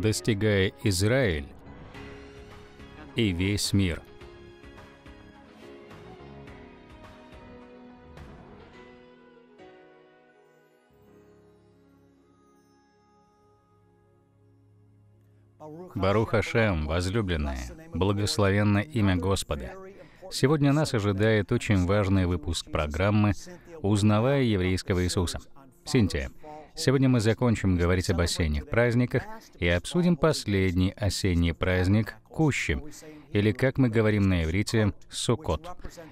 достигая Израиль и весь мир. Барух Хашем, возлюбленные, благословенно имя Господа. Сегодня нас ожидает очень важный выпуск программы «Узнавая еврейского Иисуса». Синтия, Сегодня мы закончим говорить об осенних праздниках и обсудим последний осенний праздник — Кущи, или, как мы говорим на иврите, Суккот.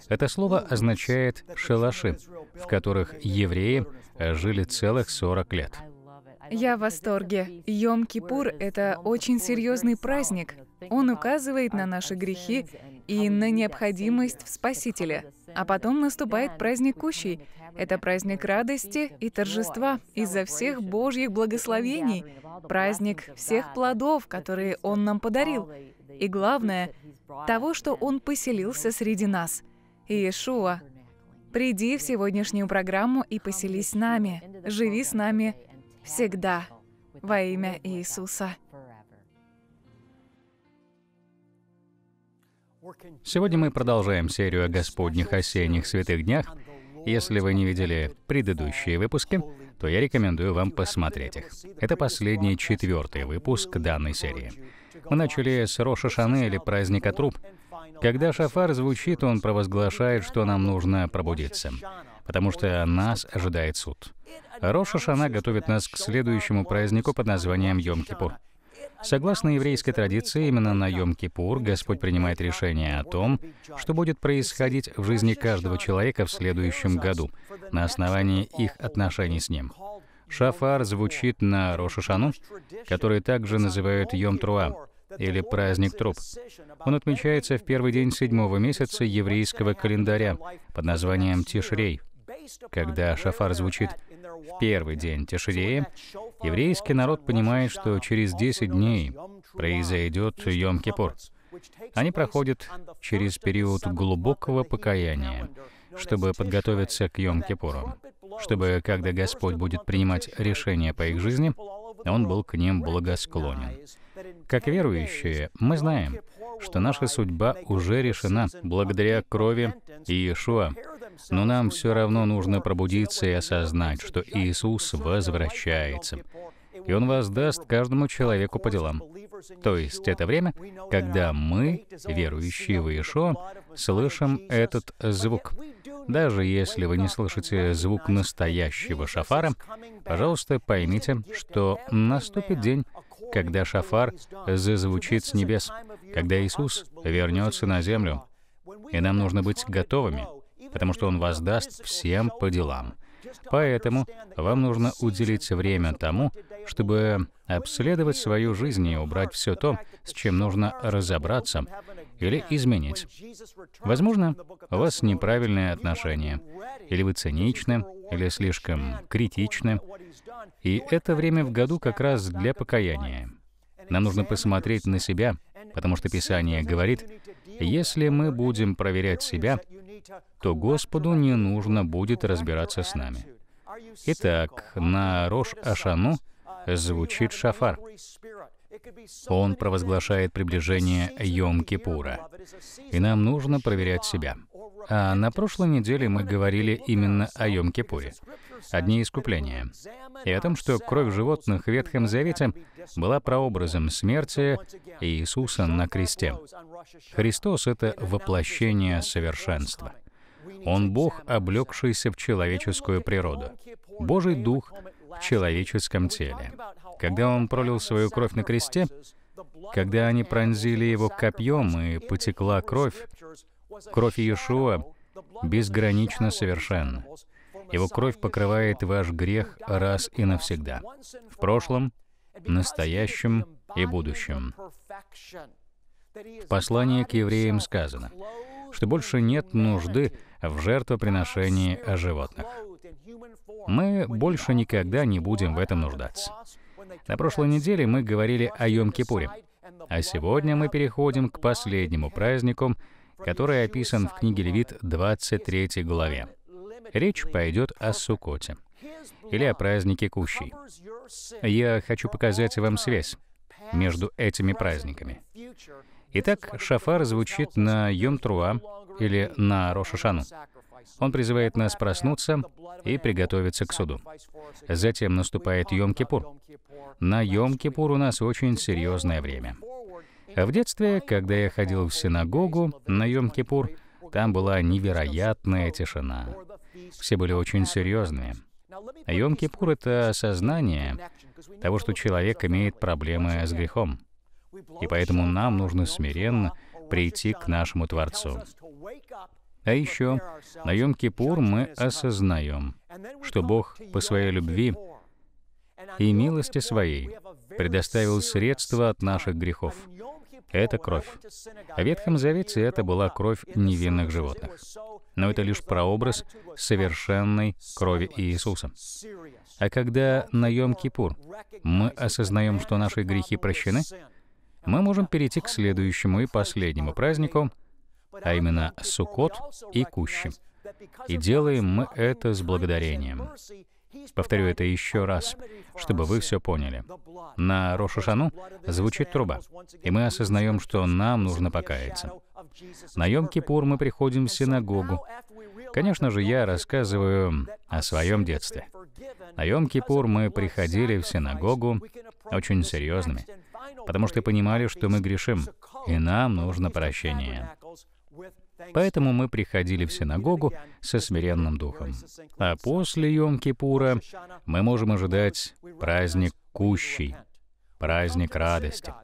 Это слово означает «шалаши», в которых евреи жили целых 40 лет. Я в восторге. Йом-Кипур — это очень серьезный праздник. Он указывает на наши грехи и на необходимость в Спасителе. А потом наступает праздник Кущей. Это праздник радости и торжества из-за всех Божьих благословений, праздник всех плодов, которые Он нам подарил. И главное, того, что Он поселился среди нас. Иешуа, приди в сегодняшнюю программу и поселись с нами, живи с нами всегда во имя Иисуса. Сегодня мы продолжаем серию о Господних осенних святых днях. Если вы не видели предыдущие выпуски, то я рекомендую вам посмотреть их. Это последний четвертый выпуск данной серии. Мы начали с Роша Шаны или праздника труб. Когда шафар звучит, он провозглашает, что нам нужно пробудиться, потому что нас ожидает суд. Роша Шана готовит нас к следующему празднику под названием Йом-Кипур. Согласно еврейской традиции, именно на Йом-Кипур Господь принимает решение о том, что будет происходить в жизни каждого человека в следующем году на основании их отношений с Ним. Шафар звучит на Рошашану, который также называют Йом-Труа, или праздник труп. Он отмечается в первый день седьмого месяца еврейского календаря под названием Тишрей. Когда шафар звучит в первый день Тиширея, еврейский народ понимает, что через 10 дней произойдет Йом-Кипур. Они проходят через период глубокого покаяния, чтобы подготовиться к Йом-Кипуру, чтобы, когда Господь будет принимать решения по их жизни, Он был к ним благосклонен. Как верующие, мы знаем, что наша судьба уже решена благодаря крови Иешуа, но нам все равно нужно пробудиться и осознать, что Иисус возвращается. И Он воздаст каждому человеку по делам. То есть это время, когда мы, верующие в Иешуа, слышим этот звук. Даже если вы не слышите звук настоящего шафара, пожалуйста, поймите, что наступит день, когда шафар зазвучит с небес, когда Иисус вернется на землю. И нам нужно быть готовыми потому что Он воздаст всем по делам. Поэтому вам нужно уделить время тому, чтобы обследовать свою жизнь и убрать все то, с чем нужно разобраться или изменить. Возможно, у вас неправильные отношения, или вы циничны, или слишком критичны. И это время в году как раз для покаяния. Нам нужно посмотреть на себя, потому что Писание говорит, если мы будем проверять себя, то Господу не нужно будет разбираться с нами. Итак, на Рош-Ашану звучит шафар. Он провозглашает приближение Йом-Кипура. И нам нужно проверять себя. А на прошлой неделе мы говорили именно о Йом-Кипуре одни искупления, и о том, что кровь животных в Ветхом Завете была прообразом смерти Иисуса на кресте. Христос — это воплощение совершенства. Он — Бог, облегшийся в человеческую природу. Божий Дух в человеческом теле. Когда Он пролил свою кровь на кресте, когда они пронзили его копьем и потекла кровь, кровь Иешуа безгранично совершенна. Его кровь покрывает ваш грех раз и навсегда. В прошлом, настоящем и будущем. В послании к евреям сказано, что больше нет нужды в жертвоприношении о животных. Мы больше никогда не будем в этом нуждаться. На прошлой неделе мы говорили о Йом-Кипуре, а сегодня мы переходим к последнему празднику, который описан в книге Левит 23 главе. Речь пойдет о Сукоте или о празднике Кущей. Я хочу показать вам связь между этими праздниками. Итак, шафар звучит на Йом-Труа или на Рошашану. Он призывает нас проснуться и приготовиться к суду. Затем наступает Йом-Кипур. На Йом-Кипур у нас очень серьезное время. В детстве, когда я ходил в синагогу на Йом-Кипур, там была невероятная тишина. Все были очень серьезные. Йом-Кипур — это осознание того, что человек имеет проблемы с грехом. И поэтому нам нужно смиренно прийти к нашему Творцу. А еще на Йом-Кипур мы осознаем, что Бог по своей любви и милости своей предоставил средства от наших грехов это кровь. В Ветхом Завете это была кровь невинных животных. Но это лишь прообраз совершенной крови Иисуса. А когда наем кипур мы осознаем, что наши грехи прощены, мы можем перейти к следующему и последнему празднику, а именно Суккот и Кущи. И делаем мы это с благодарением. Повторю это еще раз, чтобы вы все поняли. На Рошушану звучит труба, и мы осознаем, что нам нужно покаяться. На Йом-Кипур мы приходим в синагогу. Конечно же, я рассказываю о своем детстве. На Йом-Кипур мы приходили в синагогу очень серьезными, потому что понимали, что мы грешим, и нам нужно прощение. Поэтому мы приходили в синагогу со смиренным духом. А после Йом-Кипура мы можем ожидать праздник кущий, праздник радости.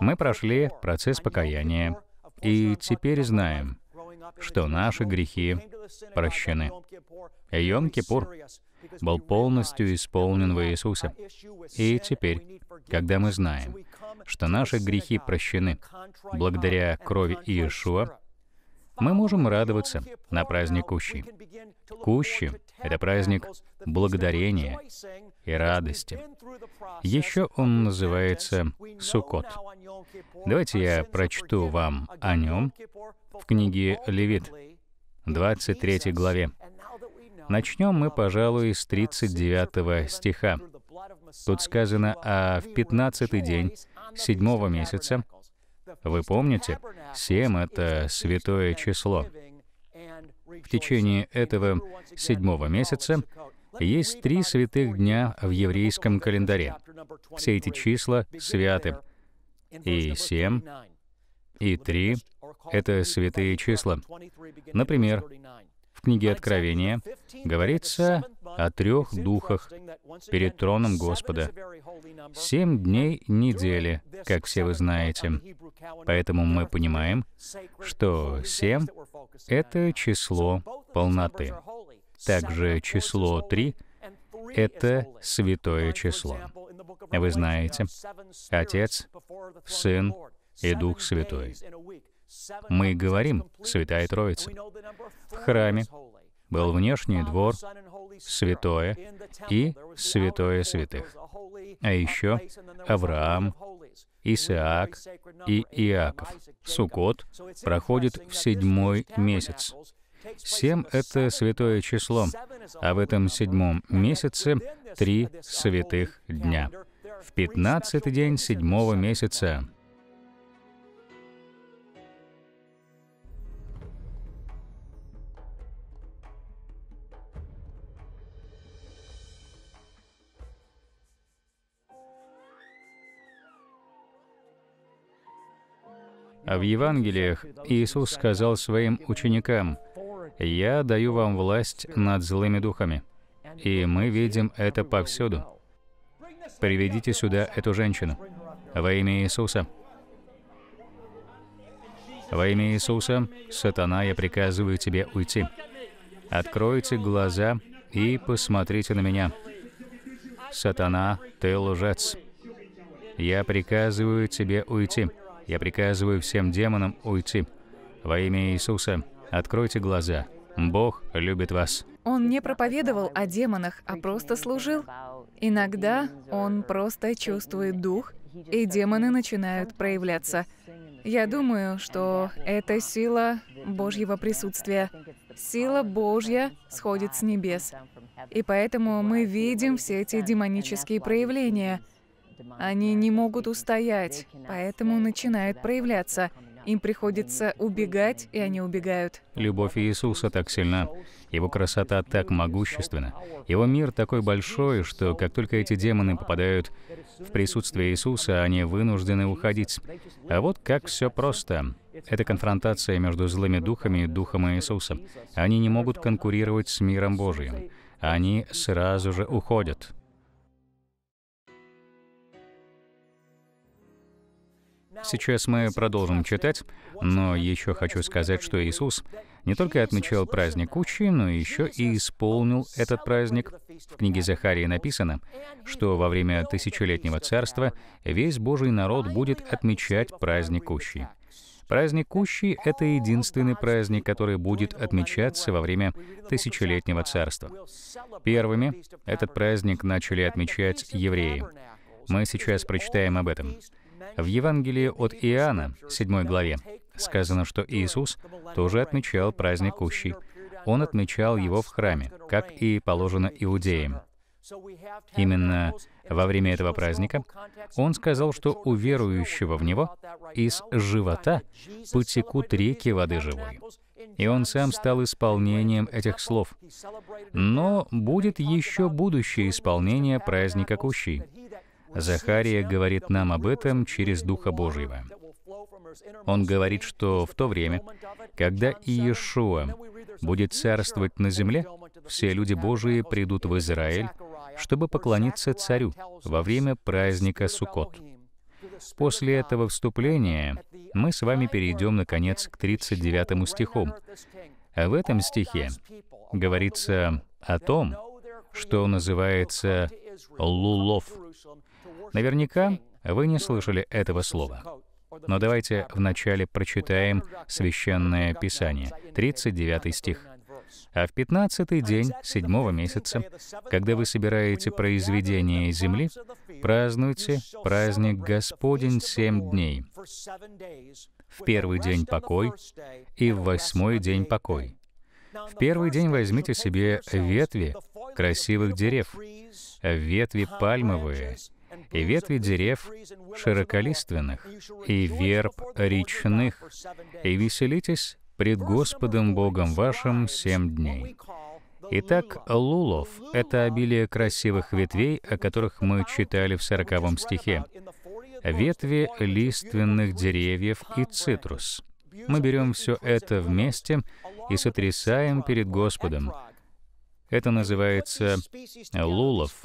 Мы прошли процесс покаяния и теперь знаем, что наши грехи прощены. Йом-Кипур был полностью исполнен в Иисусе. И теперь, когда мы знаем, что наши грехи прощены благодаря крови Иешуа, мы можем радоваться на праздник Кущи. Кущи — это праздник благодарения и радости. Еще он называется Суккот. Давайте я прочту вам о нем в книге Левит, 23 главе. Начнем мы, пожалуй, с 39 стиха. Тут сказано, а в 15 день седьмого месяца вы помните, семь это святое число. В течение этого седьмого месяца есть три святых дня в еврейском календаре. Все эти числа святы. И семь и три это святые числа. Например, в книге Откровения говорится о трех духах перед троном Господа. Семь дней недели, как все вы знаете. Поэтому мы понимаем, что семь — это число полноты. Также число три — это святое число. Вы знаете, Отец, Сын и Дух Святой. Мы говорим «Святая Троица». В храме был внешний двор, святое и святое святых. А еще Авраам, Исаак и Иаков. Сукот проходит в седьмой месяц. Семь — это святое число, а в этом седьмом месяце три святых дня. В пятнадцатый день седьмого месяца В Евангелиях Иисус сказал своим ученикам, «Я даю вам власть над злыми духами». И мы видим это повсюду. Приведите сюда эту женщину. Во имя Иисуса. Во имя Иисуса, сатана, я приказываю тебе уйти. Откройте глаза и посмотрите на меня. Сатана, ты лжец. Я приказываю тебе уйти. Я приказываю всем демонам уйти. Во имя Иисуса, откройте глаза. Бог любит вас. Он не проповедовал о демонах, а просто служил. Иногда он просто чувствует дух, и демоны начинают проявляться. Я думаю, что это сила Божьего присутствия. Сила Божья сходит с небес. И поэтому мы видим все эти демонические проявления — они не могут устоять, поэтому начинают проявляться. Им приходится убегать, и они убегают. Любовь Иисуса так сильна, Его красота так могущественна, Его мир такой большой, что как только эти демоны попадают в присутствие Иисуса, они вынуждены уходить. А вот как все просто. Это конфронтация между злыми духами и духом Иисуса. Они не могут конкурировать с миром Божьим. Они сразу же уходят. Сейчас мы продолжим читать, но еще хочу сказать, что Иисус не только отмечал праздник кучи, но еще и исполнил этот праздник. В книге Захарии написано, что во время тысячелетнего царства весь Божий народ будет отмечать праздник кущи. Праздник Кущи — это единственный праздник, который будет отмечаться во время Тысячелетнего Царства. Первыми этот праздник начали отмечать евреи. Мы сейчас прочитаем об этом. В Евангелии от Иоанна, 7 главе, сказано, что Иисус тоже отмечал праздник Ущий. Он отмечал его в храме, как и положено иудеям. Именно во время этого праздника он сказал, что у верующего в него из живота потекут реки воды живой. И он сам стал исполнением этих слов. Но будет еще будущее исполнение праздника Кущи. Захария говорит нам об этом через Духа Божьего. Он говорит, что в то время, когда Иешуа будет царствовать на земле, все люди Божии придут в Израиль, чтобы поклониться царю во время праздника Суккот. После этого вступления мы с вами перейдем, наконец, к 39 стиху. А в этом стихе говорится о том, что называется «лулов», Наверняка вы не слышали этого слова. Но давайте вначале прочитаем Священное Писание, 39 стих. «А в пятнадцатый день седьмого месяца, когда вы собираете произведение земли, празднуйте праздник Господень семь дней. В первый день покой и в восьмой день покой. В первый день возьмите себе ветви красивых дерев, ветви пальмовые, и ветви дерев широколиственных, и верб речных, и веселитесь пред Господом Богом вашим семь дней». Итак, лулов — это обилие красивых ветвей, о которых мы читали в сороковом стихе. Ветви лиственных деревьев и цитрус. Мы берем все это вместе и сотрясаем перед Господом, это называется лулов.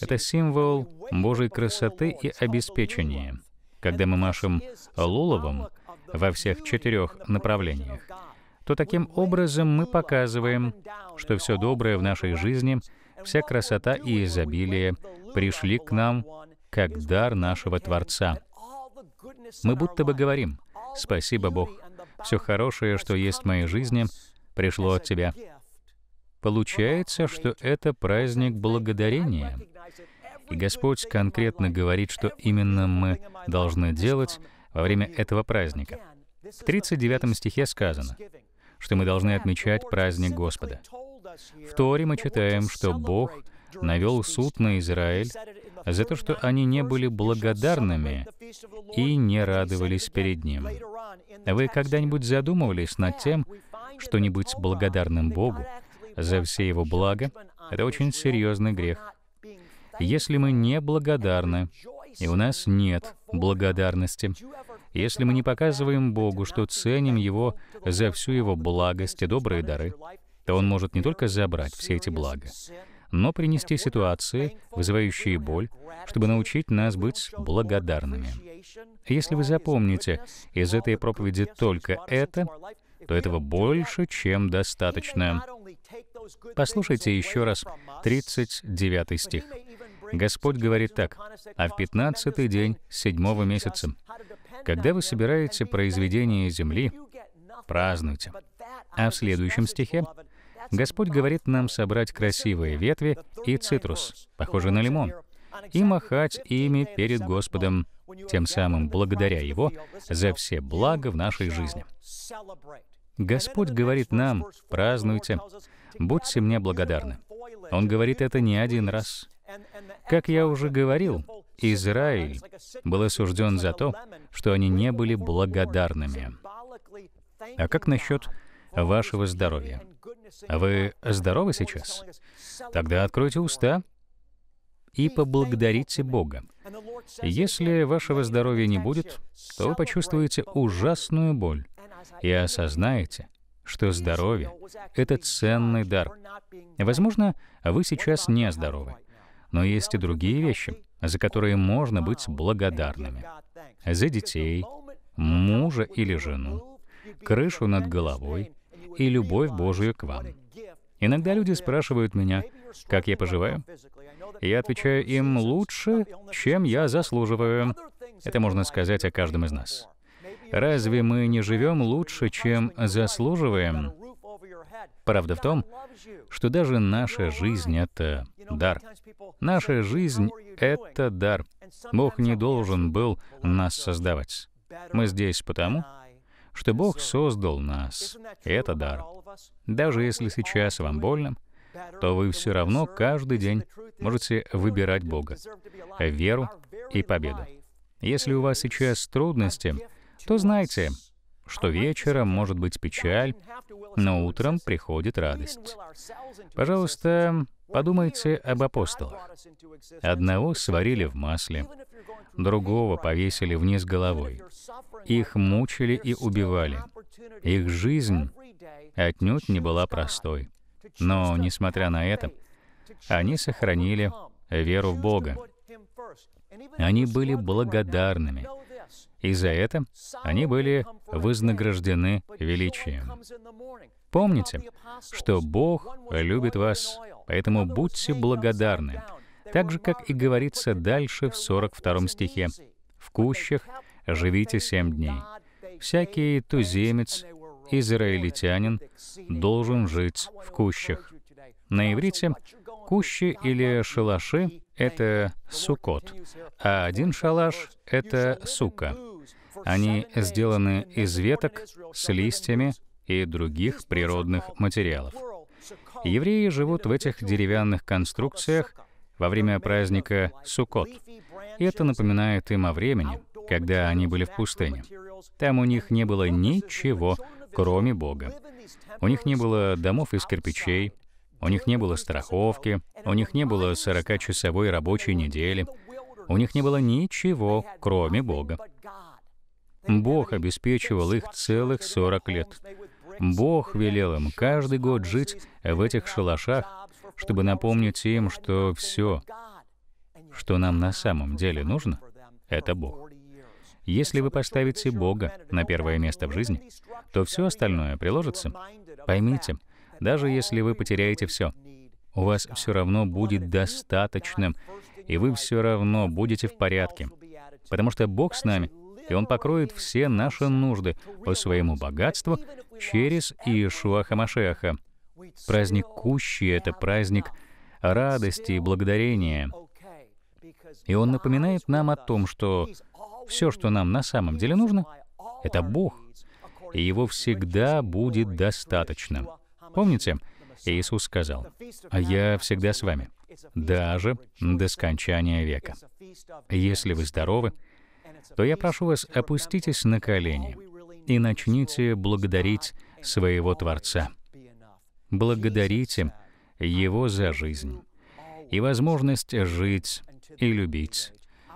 Это символ Божьей красоты и обеспечения. Когда мы машем луловом во всех четырех направлениях, то таким образом мы показываем, что все доброе в нашей жизни, вся красота и изобилие пришли к нам как дар нашего Творца. Мы будто бы говорим, «Спасибо, Бог, все хорошее, что есть в моей жизни, пришло от Тебя. Получается, что это праздник благодарения. И Господь конкретно говорит, что именно мы должны делать во время этого праздника. В 39 стихе сказано, что мы должны отмечать праздник Господа. В Торе мы читаем, что Бог навел суд на Израиль за то, что они не были благодарными и не радовались перед Ним. Вы когда-нибудь задумывались над тем, что не быть благодарным Богу за все его блага, это очень серьезный грех. Если мы не благодарны, и у нас нет благодарности, если мы не показываем Богу, что ценим Его за всю Его благость и добрые дары, то Он может не только забрать все эти блага, но принести ситуации, вызывающие боль, чтобы научить нас быть благодарными. Если вы запомните из этой проповеди только это, то этого больше, чем достаточно. Послушайте еще раз 39 стих. Господь говорит так, «А в пятнадцатый день седьмого месяца, когда вы собираете произведение земли, празднуйте». А в следующем стихе Господь говорит нам собрать красивые ветви и цитрус, похожий на лимон, и махать ими перед Господом, тем самым благодаря Его за все блага в нашей жизни. Господь говорит нам, празднуйте, Будьте мне благодарны. Он говорит это не один раз. Как я уже говорил, Израиль был осужден за то, что они не были благодарными. А как насчет вашего здоровья? Вы здоровы сейчас? Тогда откройте уста и поблагодарите Бога. Если вашего здоровья не будет, то вы почувствуете ужасную боль и осознаете, что здоровье — это ценный дар. Возможно, вы сейчас не здоровы, но есть и другие вещи, за которые можно быть благодарными. За детей, мужа или жену, крышу над головой и любовь Божию к вам. Иногда люди спрашивают меня, как я поживаю. Я отвечаю им лучше, чем я заслуживаю. Это можно сказать о каждом из нас. Разве мы не живем лучше, чем заслуживаем? Правда в том, что даже наша жизнь — это дар. Наша жизнь — это дар. Бог не должен был нас создавать. Мы здесь потому, что Бог создал нас. Это дар. Даже если сейчас вам больно, то вы все равно каждый день можете выбирать Бога, веру и победу. Если у вас сейчас трудности, то знайте, что вечером может быть печаль, но утром приходит радость. Пожалуйста, подумайте об апостолах. Одного сварили в масле, другого повесили вниз головой. Их мучили и убивали. Их жизнь отнюдь не была простой. Но, несмотря на это, они сохранили веру в Бога. Они были благодарными, и за это они были вознаграждены величием. Помните, что Бог любит вас, поэтому будьте благодарны. Так же, как и говорится дальше в 42 стихе. «В кущах живите семь дней. Всякий туземец, израильтянин, должен жить в кущах». На иврите кущи или шалаши — это сукот, а один шалаш — это сука. Они сделаны из веток с листьями и других природных материалов. Евреи живут в этих деревянных конструкциях во время праздника Суккот. И это напоминает им о времени, когда они были в пустыне. Там у них не было ничего, кроме Бога. У них не было домов из кирпичей, у них не было страховки, у них не было 40-часовой рабочей недели, у них не было ничего, кроме Бога. Бог обеспечивал их целых 40 лет. Бог велел им каждый год жить в этих шалашах, чтобы напомнить им, что все, что нам на самом деле нужно, это Бог. Если вы поставите Бога на первое место в жизни, то все остальное приложится. Поймите, даже если вы потеряете все, у вас все равно будет достаточным, и вы все равно будете в порядке, потому что Бог с нами — и Он покроет все наши нужды по своему богатству через Иешуа Хамашеха. Праздник Кущи — это праздник радости и благодарения. И он напоминает нам о том, что все, что нам на самом деле нужно, это Бог, и Его всегда будет достаточно. Помните, Иисус сказал, «А я всегда с вами, даже до скончания века. Если вы здоровы, то я прошу вас, опуститесь на колени и начните благодарить своего Творца. Благодарите Его за жизнь и возможность жить и любить,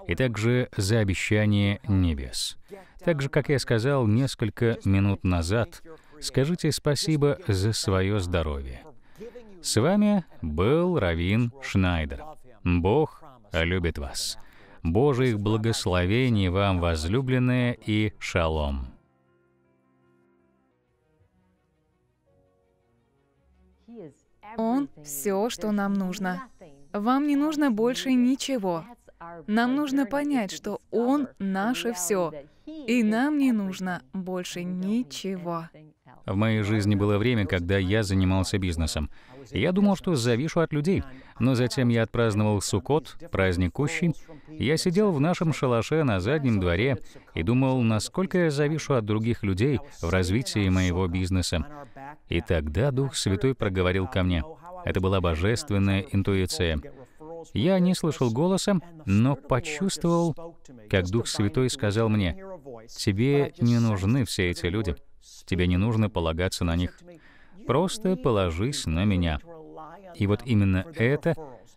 и также за обещание небес. Так же, как я сказал несколько минут назад, скажите спасибо за свое здоровье. С вами был Равин Шнайдер. Бог любит вас. Божьих благословений вам, возлюбленные, и шалом. Он — все, что нам нужно. Вам не нужно больше ничего. Нам нужно понять, что Он — наше все, и нам не нужно больше ничего. В моей жизни было время, когда я занимался бизнесом. Я думал, что завишу от людей, но затем я отпраздновал Суккот, праздник Кущи. Я сидел в нашем шалаше на заднем дворе и думал, насколько я завишу от других людей в развитии моего бизнеса. И тогда Дух Святой проговорил ко мне. Это была божественная интуиция. Я не слышал голоса, но почувствовал, как Дух Святой сказал мне, «Тебе не нужны все эти люди». Тебе не нужно полагаться на них. Просто положись на меня. И вот именно это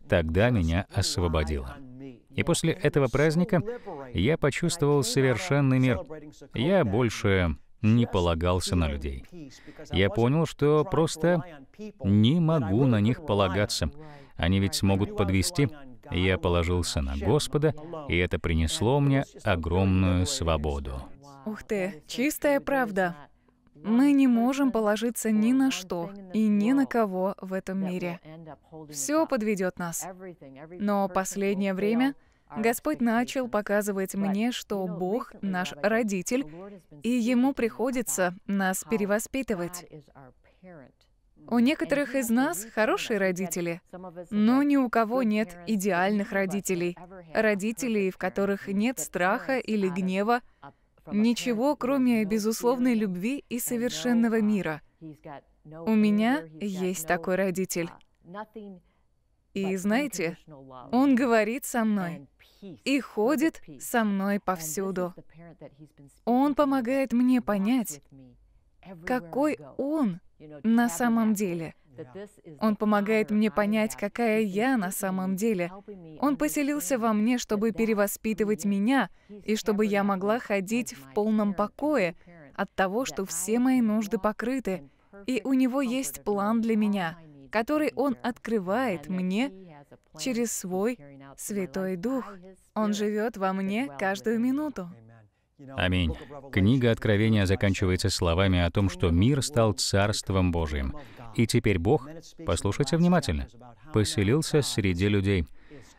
тогда меня освободило. И после этого праздника я почувствовал совершенный мир. Я больше не полагался на людей. Я понял, что просто не могу на них полагаться. Они ведь смогут подвести. Я положился на Господа, и это принесло мне огромную свободу. Ух ты, чистая правда. Мы не можем положиться ни на что и ни на кого в этом мире. Все подведет нас. Но последнее время Господь начал показывать мне, что Бог наш родитель, и Ему приходится нас перевоспитывать. У некоторых из нас хорошие родители, но ни у кого нет идеальных родителей. Родителей, в которых нет страха или гнева, Ничего, кроме безусловной любви и совершенного мира. У меня есть такой родитель. И знаете, он говорит со мной и ходит со мной повсюду. Он помогает мне понять, какой он на самом деле – он помогает мне понять, какая я на самом деле. Он поселился во мне, чтобы перевоспитывать меня, и чтобы я могла ходить в полном покое от того, что все мои нужды покрыты. И у него есть план для меня, который он открывает мне через свой Святой Дух. Он живет во мне каждую минуту. Аминь. Книга Откровения заканчивается словами о том, что мир стал Царством Божиим. И теперь Бог, послушайте внимательно, поселился среди людей.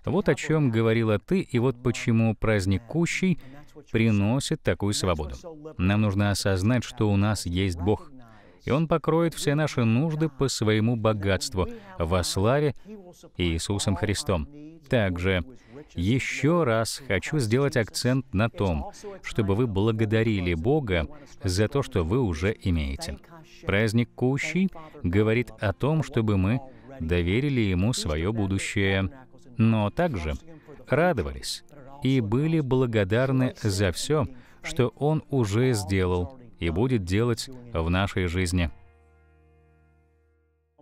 Вот о чем говорила ты, и вот почему праздник Кущий приносит такую свободу. Нам нужно осознать, что у нас есть Бог, и Он покроет все наши нужды по своему богатству во славе Иисусом Христом. Также еще раз хочу сделать акцент на том, чтобы вы благодарили Бога за то, что вы уже имеете. Праздник Кущи говорит о том, чтобы мы доверили Ему свое будущее, но также радовались и были благодарны за все, что Он уже сделал и будет делать в нашей жизни.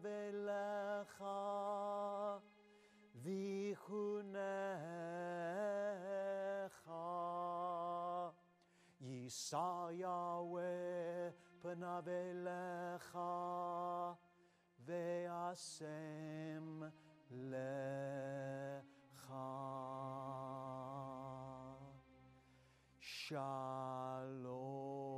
Avelecha Vichunecha Yisayaweh Penavelecha Ve'asem Lecha Shalom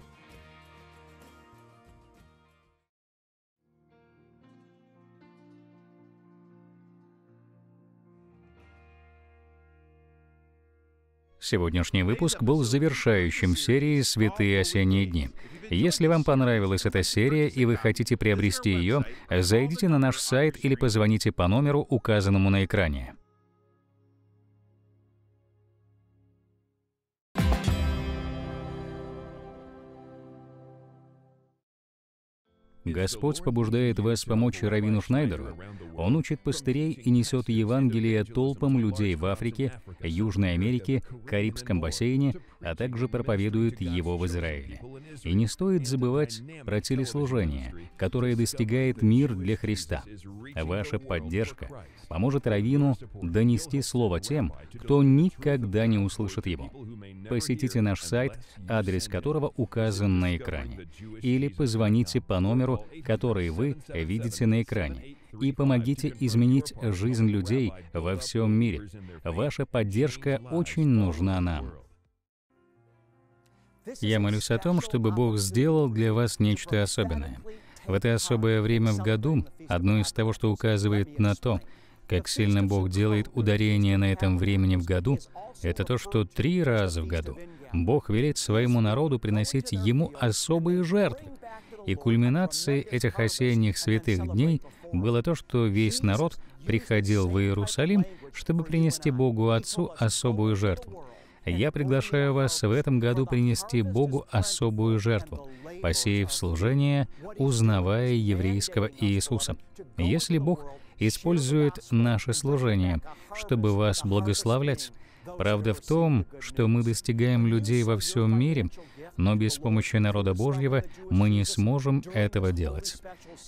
Сегодняшний выпуск был завершающим серии «Святые осенние дни». Если вам понравилась эта серия и вы хотите приобрести ее, зайдите на наш сайт или позвоните по номеру, указанному на экране. Господь побуждает вас помочь Равину Шнайдеру. Он учит пастырей и несет Евангелие толпам людей в Африке, Южной Америке, Карибском бассейне а также проповедует его в Израиле. И не стоит забывать про телеслужение, которое достигает мир для Христа. Ваша поддержка поможет Равину донести слово тем, кто никогда не услышит его. Посетите наш сайт, адрес которого указан на экране, или позвоните по номеру, который вы видите на экране и помогите изменить жизнь людей во всем мире. Ваша поддержка очень нужна нам. Я молюсь о том, чтобы Бог сделал для вас нечто особенное. В это особое время в году одно из того, что указывает на то, как сильно Бог делает ударение на этом времени в году, это то, что три раза в году Бог велит своему народу приносить Ему особые жертвы. И кульминацией этих осенних святых дней было то, что весь народ приходил в Иерусалим, чтобы принести Богу Отцу особую жертву я приглашаю вас в этом году принести Богу особую жертву, посеяв служение, узнавая еврейского Иисуса. Если Бог использует наше служение, чтобы вас благословлять, правда в том, что мы достигаем людей во всем мире, но без помощи народа Божьего мы не сможем этого делать.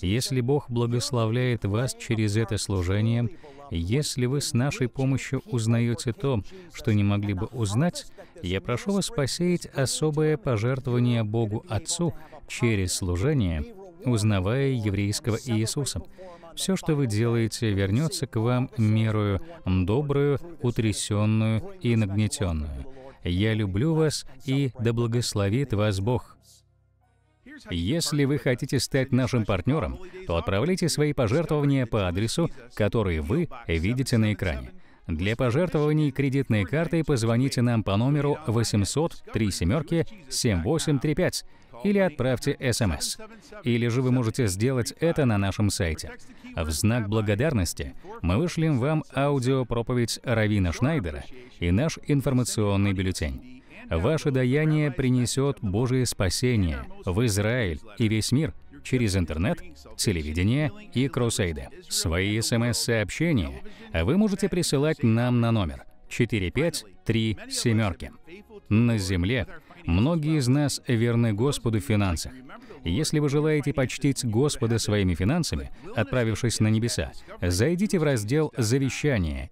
Если Бог благословляет вас через это служение, если вы с нашей помощью узнаете то, что не могли бы узнать, я прошу вас посеять особое пожертвование Богу Отцу через служение, узнавая еврейского Иисуса. Все, что вы делаете, вернется к вам мерою добрую, утрясенную и нагнетенную. Я люблю вас и да благословит вас Бог. Если вы хотите стать нашим партнером, то отправляйте свои пожертвования по адресу, который вы видите на экране. Для пожертвований кредитной картой позвоните нам по номеру 800 3 7835 или отправьте СМС. Или же вы можете сделать это на нашем сайте. В знак благодарности мы вышлем вам аудиопроповедь Равина Шнайдера и наш информационный бюллетень. Ваше даяние принесет Божие спасение в Израиль и весь мир через интернет, телевидение и кроссейды. Свои смс-сообщения вы можете присылать нам на номер 4537. На земле Многие из нас верны Господу в финансах. Если вы желаете почтить Господа своими финансами, отправившись на небеса, зайдите в раздел «Завещание»